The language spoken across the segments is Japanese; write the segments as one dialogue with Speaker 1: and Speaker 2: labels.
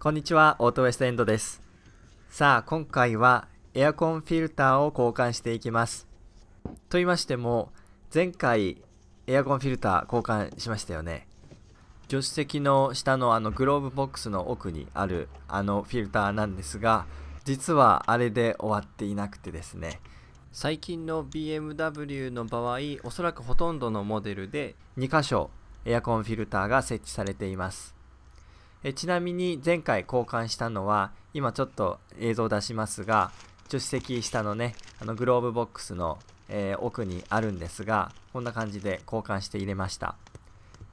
Speaker 1: こんにちは、オートウェストエンドです。さあ、今回はエアコンフィルターを交換していきます。と言いましても、前回エアコンフィルター交換しましたよね。助手席の下のあのグローブボックスの奥にあるあのフィルターなんですが、実はあれで終わっていなくてですね。最近の BMW の場合、おそらくほとんどのモデルで2箇所エアコンフィルターが設置されています。えちなみに前回交換したのは今ちょっと映像出しますが助手席下のねあのグローブボックスの、えー、奥にあるんですがこんな感じで交換して入れました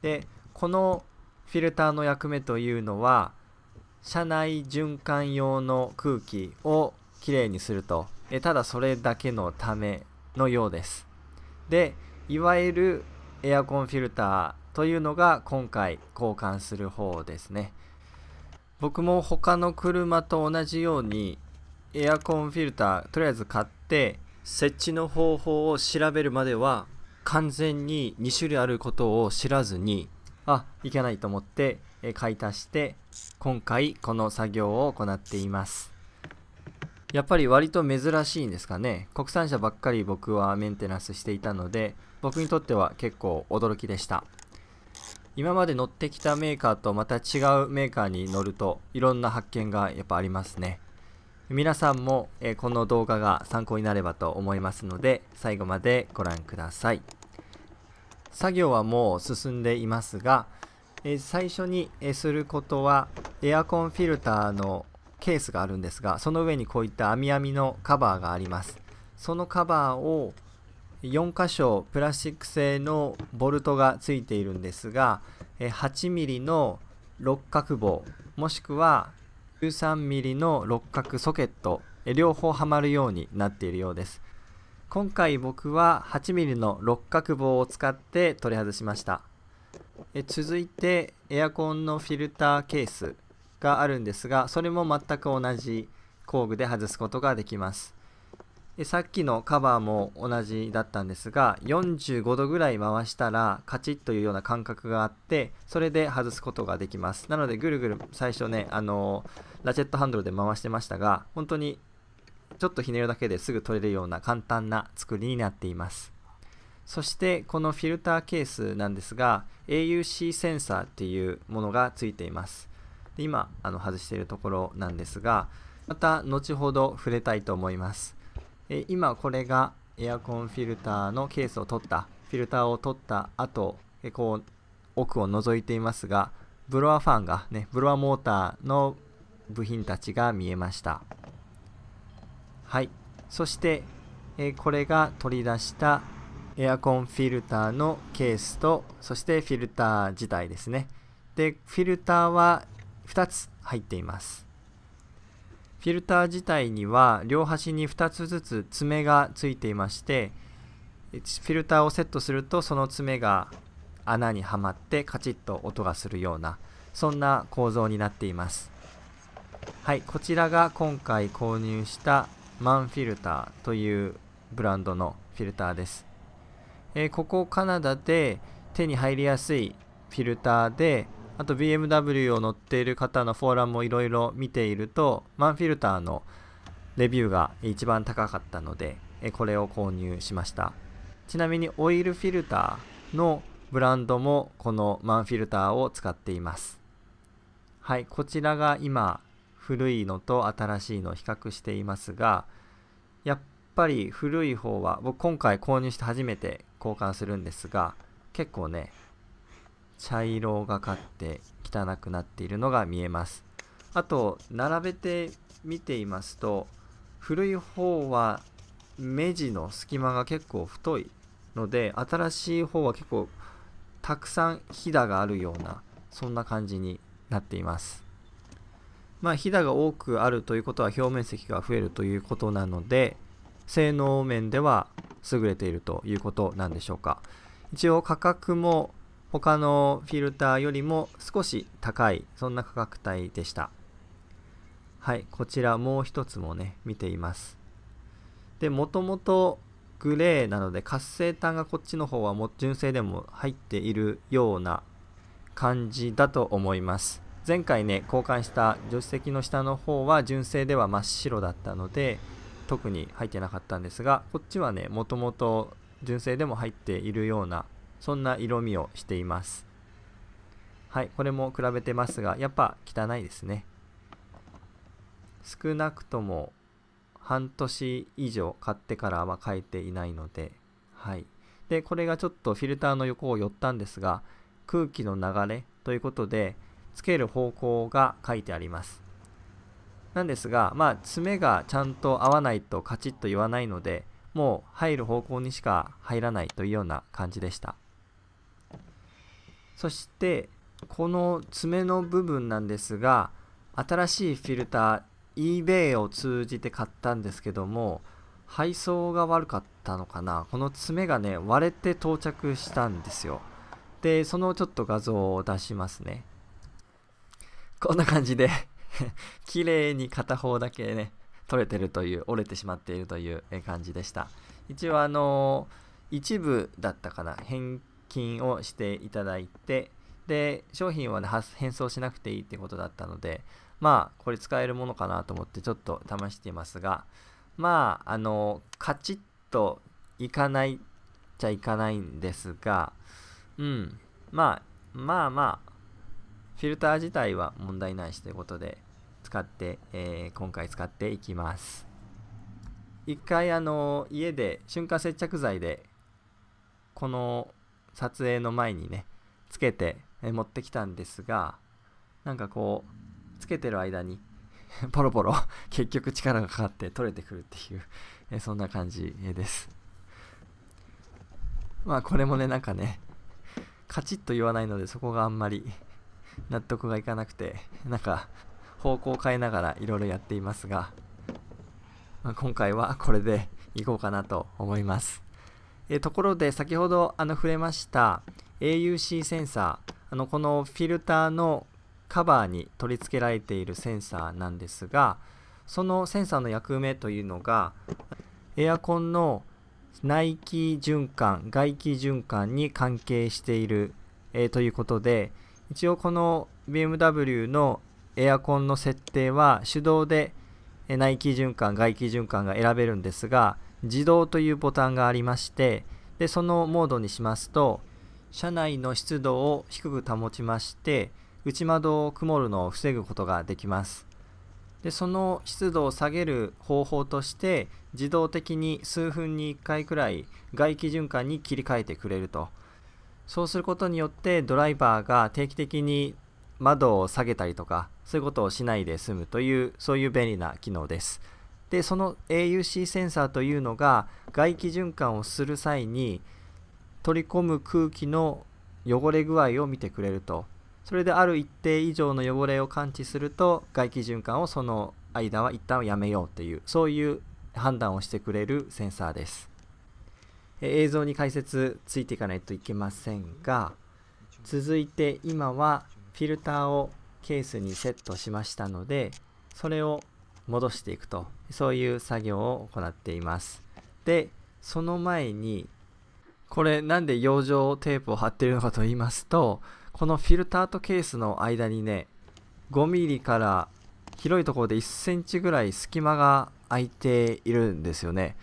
Speaker 1: でこのフィルターの役目というのは車内循環用の空気をきれいにするとえただそれだけのためのようですでいわゆるエアコンフィルターというのが今回交換する方ですね僕も他の車と同じようにエアコンフィルターとりあえず買って設置の方法を調べるまでは完全に2種類あることを知らずにあいけないと思って買い足して今回この作業を行っていますやっぱり割と珍しいんですかね国産車ばっかり僕はメンテナンスしていたので僕にとっては結構驚きでした今まで乗ってきたメーカーとまた違うメーカーに乗るといろんな発見がやっぱありますね皆さんも、えー、この動画が参考になればと思いますので最後までご覧ください作業はもう進んでいますが、えー、最初に、えー、することはエアコンフィルターのケースがあるんですがその上にこういった網網のカバーがありますそのカバーを4箇所プラスチック製のボルトがついているんですが 8mm の六角棒もしくは 13mm の六角ソケット両方はまるようになっているようです今回僕は 8mm の六角棒を使って取り外しましたえ続いてエアコンのフィルターケースがあるんですがそれも全く同じ工具で外すことができますでさっきのカバーも同じだったんですが45度ぐらい回したらカチッというような感覚があってそれで外すことができますなのでぐるぐる最初ねあのラチェットハンドルで回してましたが本当にちょっとひねるだけですぐ取れるような簡単な作りになっていますそしてこのフィルターケースなんですが AUC センサーっていうものがついていますで今あの外しているところなんですがまた後ほど触れたいと思いますえ今これがエアコンフィルターのケースを取ったフィルターを取った後えこう奥を覗いていますがブロワーファンがねブロワーモーターの部品たちが見えましたはいそしてえこれが取り出したエアコンフィルターのケースとそしてフィルター自体ですねでフィルターは2つ入っていますフィルター自体には両端に2つずつ爪がついていましてフィルターをセットするとその爪が穴にはまってカチッと音がするようなそんな構造になっていますはいこちらが今回購入したマンフィルターというブランドのフィルターです、えー、ここカナダで手に入りやすいフィルターであと BMW を乗っている方のフォーラムもいろいろ見ていると、マンフィルターのレビューが一番高かったので、これを購入しました。ちなみにオイルフィルターのブランドもこのマンフィルターを使っています。はい、こちらが今古いのと新しいのを比較していますが、やっぱり古い方は僕今回購入して初めて交換するんですが、結構ね、茶色がかって汚くなっているのが見えますあと並べて見ていますと古い方は目地の隙間が結構太いので新しい方は結構たくさんひだがあるようなそんな感じになっていますまあひだが多くあるということは表面積が増えるということなので性能面では優れているということなんでしょうか一応価格も他のフィルターよりも少し高い、そんな価格帯でした。はい、こちらもう一つもね、見ています。で、もともとグレーなので活性炭がこっちの方はも純正でも入っているような感じだと思います。前回ね、交換した助手席の下の方は純正では真っ白だったので、特に入ってなかったんですが、こっちはね、もともと純正でも入っているようなそんな色味をしていますはいこれも比べてますがやっぱ汚いですね少なくとも半年以上買ってからは変えていないのではいでこれがちょっとフィルターの横を寄ったんですが空気の流れということでつける方向が書いてありますなんですがまあ爪がちゃんと合わないとカチッと言わないのでもう入る方向にしか入らないというような感じでしたそしてこの爪の部分なんですが新しいフィルター eBay を通じて買ったんですけども配送が悪かったのかなこの爪がね割れて到着したんですよでそのちょっと画像を出しますねこんな感じで 綺麗に片方だけね取れてるという折れてしまっているという感じでした一応あの一部だったかな変課金をしていただいて、で、商品はね、変装しなくていいってことだったので、まあ、これ使えるものかなと思ってちょっと試していますが、まあ、あの、カチッといかないっちゃいかないんですが、うん、まあ、まあまあ、フィルター自体は問題ないしということで、使って、えー、今回使っていきます。一回、あの、家で瞬間接着剤で、この撮影の前にねつけて持ってきたんですがなんかこうつけてる間に ポロポロ 結局力がかかって取れてくるっていうえそんな感じですまあこれもねなんかねカチッと言わないのでそこがあんまり納得がいかなくてなんか方向を変えながらいろいろやっていますが、まあ、今回はこれでいこうかなと思いますえところで先ほどあの触れました AUC センサーあのこのフィルターのカバーに取り付けられているセンサーなんですがそのセンサーの役目というのがエアコンの内気循環外気循環に関係している、えー、ということで一応この BMW のエアコンの設定は手動で内気循環外気循環が選べるんですが自動というボタンがありましてでそのモードにしますと車内の湿度を低く保ちまして内窓を曇るのを防ぐことができますでその湿度を下げる方法として自動的に数分に1回くらい外気循環に切り替えてくれるとそうすることによってドライバーが定期的に窓を下げたりとかそういうことをしないで済むというそういう便利な機能です。でその AUC センサーというのが外気循環をする際に取り込む空気の汚れ具合を見てくれるとそれである一定以上の汚れを感知すると外気循環をその間は一旦やめようというそういう判断をしてくれるセンサーです映像に解説ついていかないといけませんが続いて今はフィルターをケースにセットしましたのでそれを戻していくとそういう作業を行っていますでその前にこれなんで養生テープを貼っているのかと言いますとこのフィルターとケースの間にね 5mm から広いところで 1cm ぐらい隙間が空いているんですよね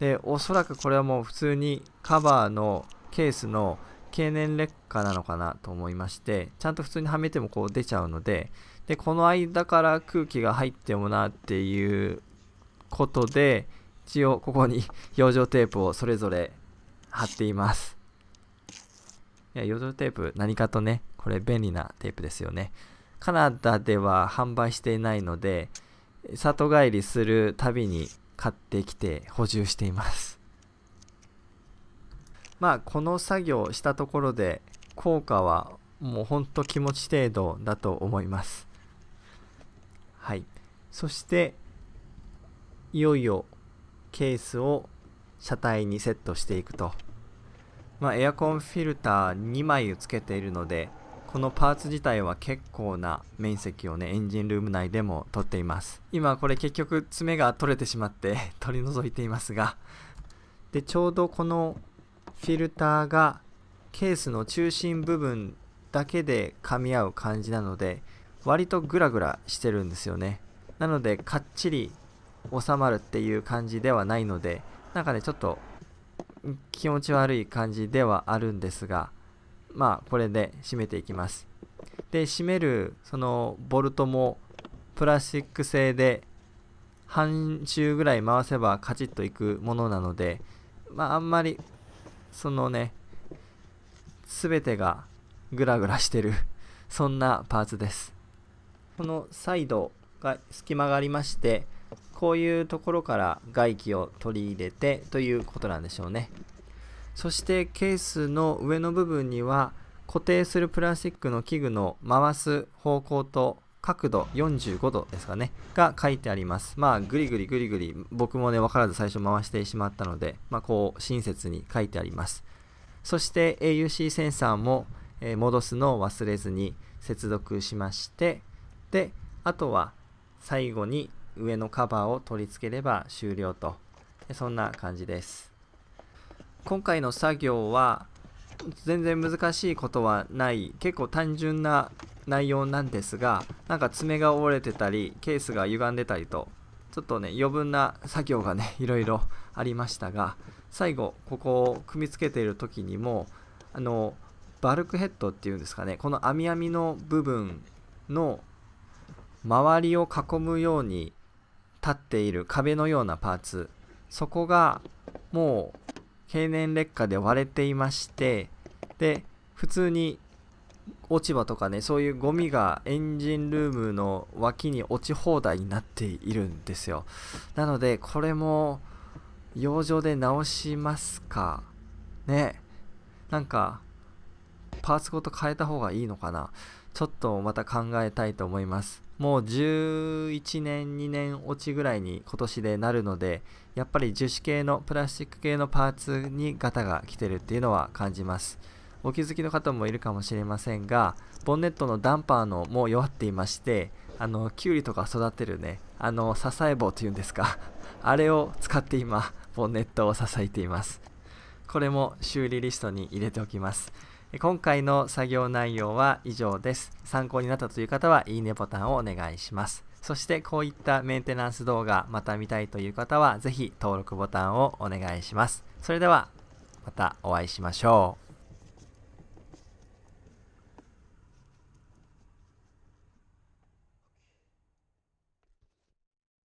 Speaker 1: でおそらくこれはもう普通にカバーのケースの経年劣化なのかなと思いましてちゃんと普通にはめてもこう出ちゃうのででこの間から空気が入ってもなっていうことで一応ここに養生テープをそれぞれ貼っていますいや養生テープ何かとねこれ便利なテープですよねカナダでは販売していないので里帰りするたびに買ってきて補充していますまあこの作業したところで効果はもうほんと気持ち程度だと思いますはいそしていよいよケースを車体にセットしていくと、まあ、エアコンフィルター2枚をつけているのでこのパーツ自体は結構な面積をねエンジンルーム内でも取っています今これ結局爪が取れてしまって 取り除いていますがでちょうどこのフィルターがケースの中心部分だけで噛み合う感じなので割とグラグラしてるんですよねなのでかっちり収まるっていう感じではないのでなんかねちょっと気持ち悪い感じではあるんですがまあこれで締めていきますで締めるそのボルトもプラスチック製で半周ぐらい回せばカチッといくものなのでまああんまりそのね全てがグラグラしてるそんなパーツですこのサイドが隙間がありましてこういうところから外気を取り入れてということなんでしょうねそしてケースの上の部分には固定するプラスチックの器具の回す方向と角度45度ですかねが書いてありますまあグリグリグリグリ僕もね分からず最初回してしまったのでまあ、こう親切に書いてありますそして AUC センサーも、えー、戻すのを忘れずに接続しましてであとは最後に上のカバーを取り付ければ終了とそんな感じです今回の作業は全然難しいことはない結構単純な内容なんですがなんか爪が折れてたりケースが歪んでたりとちょっとね余分な作業がね いろいろありましたが最後ここを組み付けている時にもあのバルクヘッドっていうんですかねこの網網の部分の周りを囲むように立っている壁のようなパーツそこがもう経年劣化で割れていましてで普通に落ち葉とかねそういうゴミがエンジンルームの脇に落ち放題になっているんですよなのでこれも養生で直しますかねなんかパーツごと変えた方がいいのかなちょっとまた考えたいと思いますもう11年2年落ちぐらいに今年でなるのでやっぱり樹脂系のプラスチック系のパーツにガタが来てるっていうのは感じますお気づきの方もいるかもしれませんがボンネットのダンパーのも弱っていましてあのキュウリとか育てるねあの支え棒というんですか あれを使って今ボンネットを支えていますこれも修理リストに入れておきます今回の作業内容は以上です。参考になったという方は、いいねボタンをお願いします。そしてこういったメンテナンス動画また見たいという方はぜひ登録ボタンをお願いします。それではまたお会いしましょう。